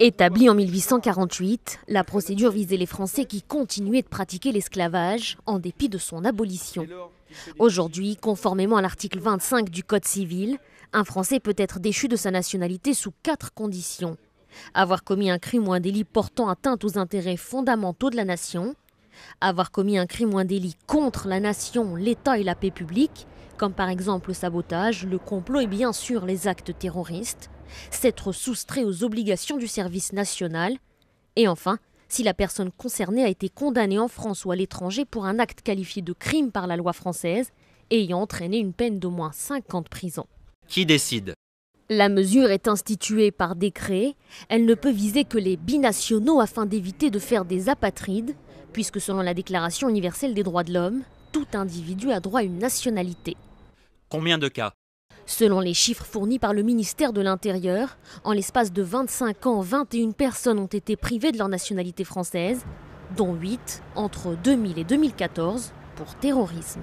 Établie en 1848, la procédure visait les Français qui continuaient de pratiquer l'esclavage en dépit de son abolition. Aujourd'hui, conformément à l'article 25 du Code civil, un Français peut être déchu de sa nationalité sous quatre conditions. Avoir commis un crime ou un délit portant atteinte aux intérêts fondamentaux de la nation, avoir commis un crime ou un délit contre la nation, l'État et la paix publique, comme par exemple le sabotage, le complot et bien sûr les actes terroristes, s'être soustrait aux obligations du service national, et enfin, si la personne concernée a été condamnée en France ou à l'étranger pour un acte qualifié de crime par la loi française, ayant entraîné une peine d'au moins 50 prisons. Qui décide la mesure est instituée par décret. Elle ne peut viser que les binationaux afin d'éviter de faire des apatrides, puisque selon la Déclaration universelle des droits de l'homme, tout individu a droit à une nationalité. Combien de cas Selon les chiffres fournis par le ministère de l'Intérieur, en l'espace de 25 ans, 21 personnes ont été privées de leur nationalité française, dont 8 entre 2000 et 2014 pour terrorisme.